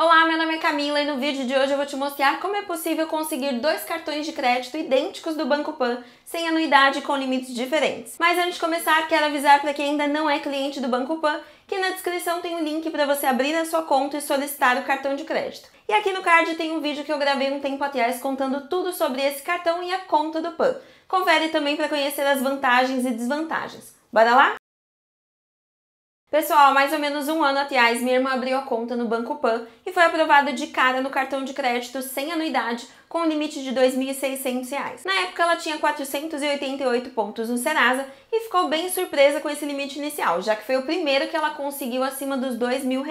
Olá, meu nome é Camila e no vídeo de hoje eu vou te mostrar como é possível conseguir dois cartões de crédito idênticos do Banco Pan sem anuidade e com limites diferentes. Mas antes de começar, quero avisar para quem ainda não é cliente do Banco Pan que na descrição tem um link para você abrir a sua conta e solicitar o cartão de crédito. E aqui no card tem um vídeo que eu gravei um tempo atrás contando tudo sobre esse cartão e a conta do Pan. Confere também para conhecer as vantagens e desvantagens. Bora lá? Pessoal, mais ou menos um ano atrás, minha irmã abriu a conta no Banco Pan e foi aprovada de cara no cartão de crédito sem anuidade com limite de R$ 2.600. Na época, ela tinha 488 pontos no Serasa e ficou bem surpresa com esse limite inicial, já que foi o primeiro que ela conseguiu acima dos R$ 2.000.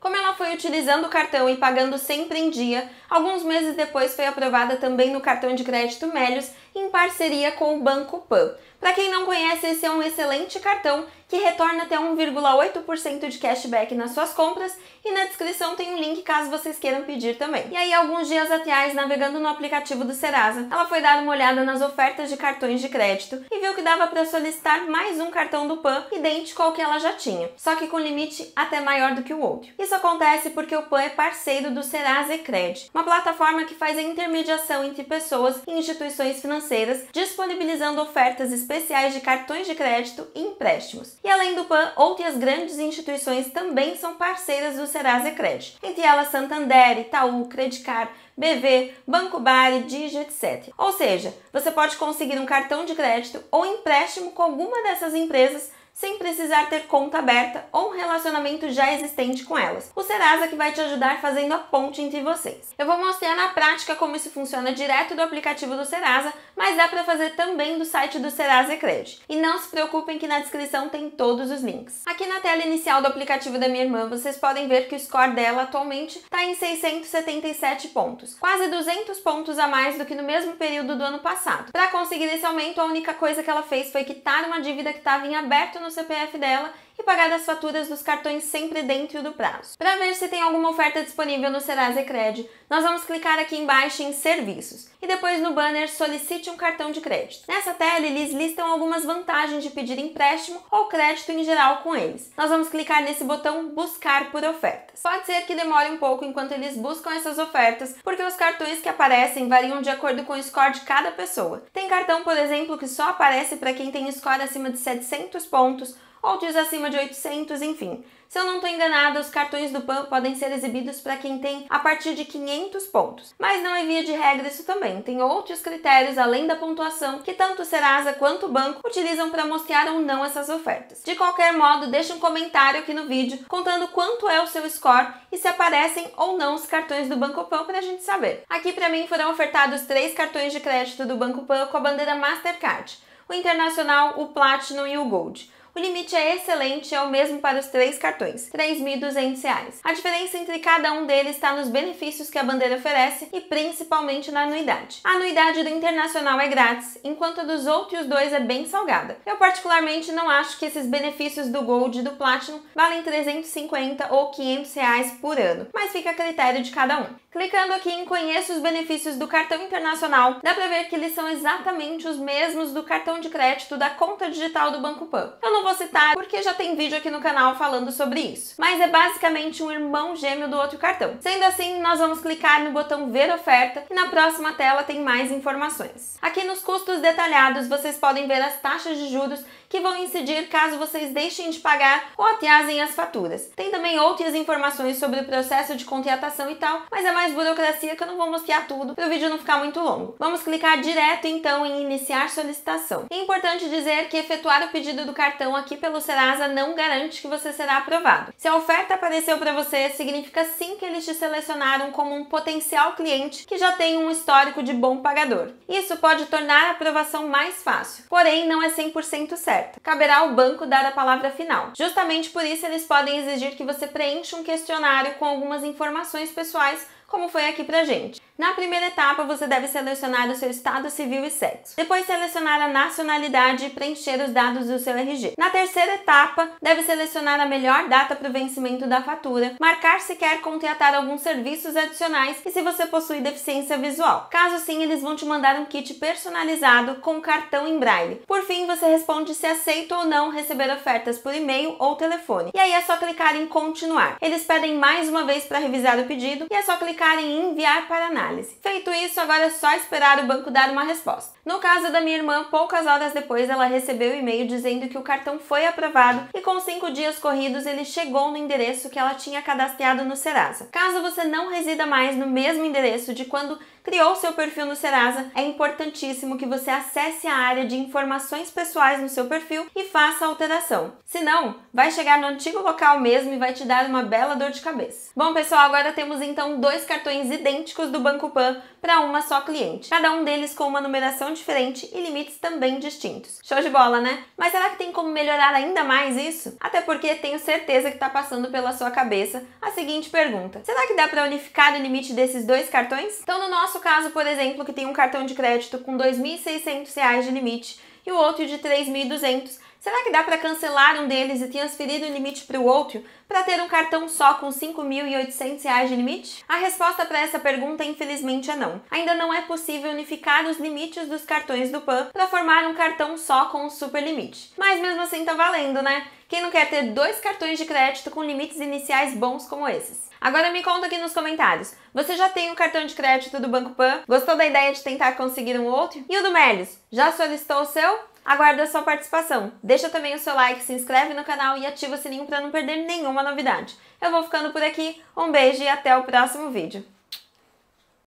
Como ela foi utilizando o cartão e pagando sempre em dia, alguns meses depois foi aprovada também no cartão de crédito Melios em parceria com o Banco Pan. Para quem não conhece, esse é um excelente cartão que retorna até 1,8% de cashback nas suas compras e na descrição tem um link caso vocês queiram pedir também. E aí, alguns dias atrás, navegando no aplicativo do Serasa, ela foi dar uma olhada nas ofertas de cartões de crédito e viu que dava para solicitar mais um cartão do PAN idêntico ao que ela já tinha, só que com limite até maior do que o outro. Isso acontece porque o PAN é parceiro do Serasa e Cred, uma plataforma que faz a intermediação entre pessoas e instituições financeiras, disponibilizando ofertas especiais de cartões de crédito e empréstimos. E além do PAN, outras grandes instituições também são parceiras do Serasa e Cred, entre elas Santander, Itaú, Credicar, BV, Banco Bari, Digio, etc. Ou seja, você pode conseguir um cartão de crédito ou empréstimo com alguma dessas empresas sem precisar ter conta aberta ou um relacionamento já existente com elas. O Serasa que vai te ajudar fazendo a ponte entre vocês. Eu vou mostrar na prática como isso funciona direto do aplicativo do Serasa, mas dá para fazer também do site do Serasa Cred. E não se preocupem que na descrição tem todos os links. Aqui na tela inicial do aplicativo da minha irmã, vocês podem ver que o score dela atualmente está em 677 pontos, quase 200 pontos a mais do que no mesmo período do ano passado. Para conseguir esse aumento, a única coisa que ela fez foi quitar uma dívida que estava em aberto no CPF dela e pagar as faturas dos cartões sempre dentro do prazo. Para ver se tem alguma oferta disponível no Serasa Cred, nós vamos clicar aqui embaixo em Serviços e depois no banner Solicite um cartão de crédito. Nessa tela, eles listam algumas vantagens de pedir empréstimo ou crédito em geral com eles. Nós vamos clicar nesse botão Buscar por ofertas. Pode ser que demore um pouco enquanto eles buscam essas ofertas, porque os cartões que aparecem variam de acordo com o score de cada pessoa. Tem cartão, por exemplo, que só aparece para quem tem score acima de 700 pontos Outros acima de 800, enfim. Se eu não estou enganada, os cartões do PAN podem ser exibidos para quem tem a partir de 500 pontos. Mas não é via de regra isso também. Tem outros critérios além da pontuação que tanto o Serasa quanto o banco utilizam para mostrar ou não essas ofertas. De qualquer modo, deixe um comentário aqui no vídeo contando quanto é o seu score e se aparecem ou não os cartões do Banco Pan para a gente saber. Aqui para mim foram ofertados três cartões de crédito do Banco Pan com a bandeira Mastercard: o Internacional, o Platinum e o Gold. O limite é excelente, é o mesmo para os três cartões, R$ 3.200. A diferença entre cada um deles está nos benefícios que a bandeira oferece e principalmente na anuidade. A anuidade do Internacional é grátis, enquanto a dos outros dois é bem salgada. Eu particularmente não acho que esses benefícios do Gold e do Platinum valem 350 ou 500 reais por ano, mas fica a critério de cada um. Clicando aqui em Conheça os benefícios do cartão internacional, dá para ver que eles são exatamente os mesmos do cartão de crédito da conta digital do Banco Pan. Eu não vou citar tá, porque já tem vídeo aqui no canal falando sobre isso. Mas é basicamente um irmão gêmeo do outro cartão. Sendo assim, nós vamos clicar no botão ver oferta e na próxima tela tem mais informações. Aqui nos custos detalhados vocês podem ver as taxas de juros que vão incidir caso vocês deixem de pagar ou atrasem as faturas. Tem também outras informações sobre o processo de contratação e tal, mas é mais burocracia que eu não vou mostrar tudo para o vídeo não ficar muito longo. Vamos clicar direto então em iniciar solicitação. É importante dizer que efetuar o pedido do cartão inscrição aqui pelo Serasa não garante que você será aprovado. Se a oferta apareceu para você, significa sim que eles te selecionaram como um potencial cliente que já tem um histórico de bom pagador. Isso pode tornar a aprovação mais fácil, porém não é 100% certa. Caberá ao banco dar a palavra final. Justamente por isso, eles podem exigir que você preencha um questionário com algumas informações pessoais como foi aqui pra gente. Na primeira etapa, você deve selecionar o seu estado civil e sexo. Depois, selecionar a nacionalidade e preencher os dados do seu RG. Na terceira etapa, deve selecionar a melhor data para o vencimento da fatura, marcar se quer contratar alguns serviços adicionais e se você possui deficiência visual. Caso sim, eles vão te mandar um kit personalizado com cartão em braille. Por fim, você responde se aceita ou não receber ofertas por e-mail ou telefone. E aí é só clicar em continuar. Eles pedem mais uma vez para revisar o pedido e é só clicar clicar em enviar para análise. Feito isso, agora é só esperar o banco dar uma resposta. No caso da minha irmã, poucas horas depois ela recebeu o um e-mail dizendo que o cartão foi aprovado e com cinco dias corridos ele chegou no endereço que ela tinha cadastrado no Serasa. Caso você não resida mais no mesmo endereço de quando criou seu perfil no Serasa, é importantíssimo que você acesse a área de informações pessoais no seu perfil e faça a alteração. Senão, vai chegar no antigo local mesmo e vai te dar uma bela dor de cabeça. Bom, pessoal, agora temos então dois cartões idênticos do Banco Pan para uma só cliente, cada um deles com uma numeração diferente e limites também distintos. Show de bola, né? Mas será que tem como melhorar ainda mais isso? Até porque tenho certeza que está passando pela sua cabeça a seguinte pergunta: será que dá para unificar o limite desses dois cartões? Então, no nosso caso, por exemplo, que tem um cartão de crédito com R$ 2.600 de limite e o outro de 3.200. Será que dá para cancelar um deles e transferir o limite para o outro para ter um cartão só com R$ 5.800 de limite? A resposta para essa pergunta, infelizmente, é não. Ainda não é possível unificar os limites dos cartões do PAN para formar um cartão só com super limite. Mas mesmo assim tá valendo, né? Quem não quer ter dois cartões de crédito com limites iniciais bons como esses? Agora me conta aqui nos comentários. Você já tem o um cartão de crédito do Banco Pan? Gostou da ideia de tentar conseguir um outro? E o do Merlis? Já solicitou o seu? Aguardo a sua participação. Deixa também o seu like, se inscreve no canal e ativa o sininho para não perder nenhuma novidade. Eu vou ficando por aqui. Um beijo e até o próximo vídeo.